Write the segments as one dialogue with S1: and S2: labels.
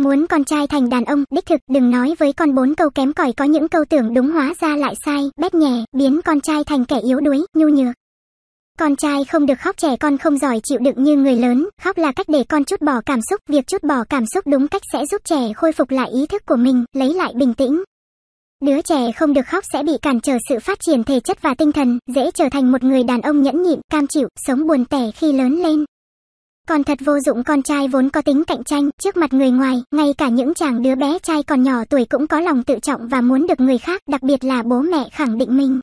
S1: Muốn con trai thành đàn ông, đích thực, đừng nói với con bốn câu kém cỏi có những câu tưởng đúng hóa ra lại sai, bét nhẹ, biến con trai thành kẻ yếu đuối, nhu nhược. Con trai không được khóc trẻ con không giỏi chịu đựng như người lớn, khóc là cách để con chút bỏ cảm xúc, việc chút bỏ cảm xúc đúng cách sẽ giúp trẻ khôi phục lại ý thức của mình, lấy lại bình tĩnh. Đứa trẻ không được khóc sẽ bị cản trở sự phát triển thể chất và tinh thần, dễ trở thành một người đàn ông nhẫn nhịn, cam chịu, sống buồn tẻ khi lớn lên. Còn thật vô dụng con trai vốn có tính cạnh tranh, trước mặt người ngoài, ngay cả những chàng đứa bé trai còn nhỏ tuổi cũng có lòng tự trọng và muốn được người khác, đặc biệt là bố mẹ khẳng định mình.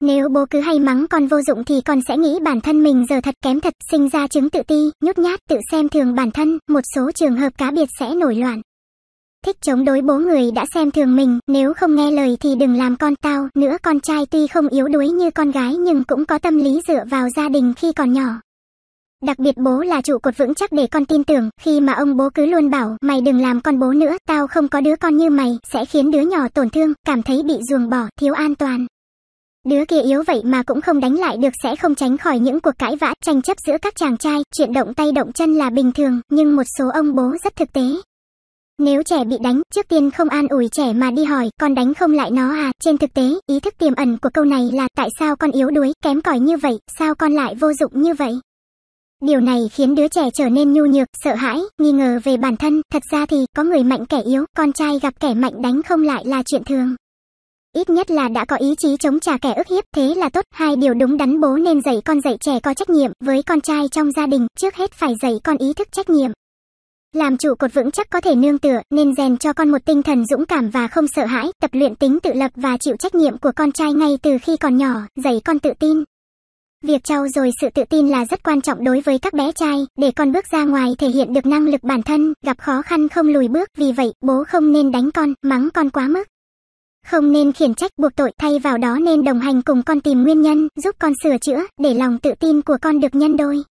S1: Nếu bố cứ hay mắng con vô dụng thì con sẽ nghĩ bản thân mình giờ thật kém thật, sinh ra chứng tự ti, nhút nhát, tự xem thường bản thân, một số trường hợp cá biệt sẽ nổi loạn. Thích chống đối bố người đã xem thường mình, nếu không nghe lời thì đừng làm con tao, nữa con trai tuy không yếu đuối như con gái nhưng cũng có tâm lý dựa vào gia đình khi còn nhỏ, Đặc biệt bố là trụ cột vững chắc để con tin tưởng, khi mà ông bố cứ luôn bảo, mày đừng làm con bố nữa, tao không có đứa con như mày, sẽ khiến đứa nhỏ tổn thương, cảm thấy bị ruồng bỏ, thiếu an toàn. Đứa kia yếu vậy mà cũng không đánh lại được sẽ không tránh khỏi những cuộc cãi vã, tranh chấp giữa các chàng trai, chuyện động tay động chân là bình thường, nhưng một số ông bố rất thực tế. Nếu trẻ bị đánh, trước tiên không an ủi trẻ mà đi hỏi, con đánh không lại nó à? Trên thực tế, ý thức tiềm ẩn của câu này là tại sao con yếu đuối, kém cỏi như vậy, sao con lại vô dụng như vậy? Điều này khiến đứa trẻ trở nên nhu nhược, sợ hãi, nghi ngờ về bản thân. Thật ra thì, có người mạnh kẻ yếu, con trai gặp kẻ mạnh đánh không lại là chuyện thường. Ít nhất là đã có ý chí chống trả kẻ ức hiếp, thế là tốt. Hai điều đúng đắn bố nên dạy con dạy trẻ có trách nhiệm, với con trai trong gia đình, trước hết phải dạy con ý thức trách nhiệm. Làm trụ cột vững chắc có thể nương tựa, nên rèn cho con một tinh thần dũng cảm và không sợ hãi, tập luyện tính tự lập và chịu trách nhiệm của con trai ngay từ khi còn nhỏ, dạy con tự tin, Việc trau dồi sự tự tin là rất quan trọng đối với các bé trai, để con bước ra ngoài thể hiện được năng lực bản thân, gặp khó khăn không lùi bước, vì vậy bố không nên đánh con, mắng con quá mức. Không nên khiển trách buộc tội thay vào đó nên đồng hành cùng con tìm nguyên nhân, giúp con sửa chữa, để lòng tự tin của con được nhân đôi.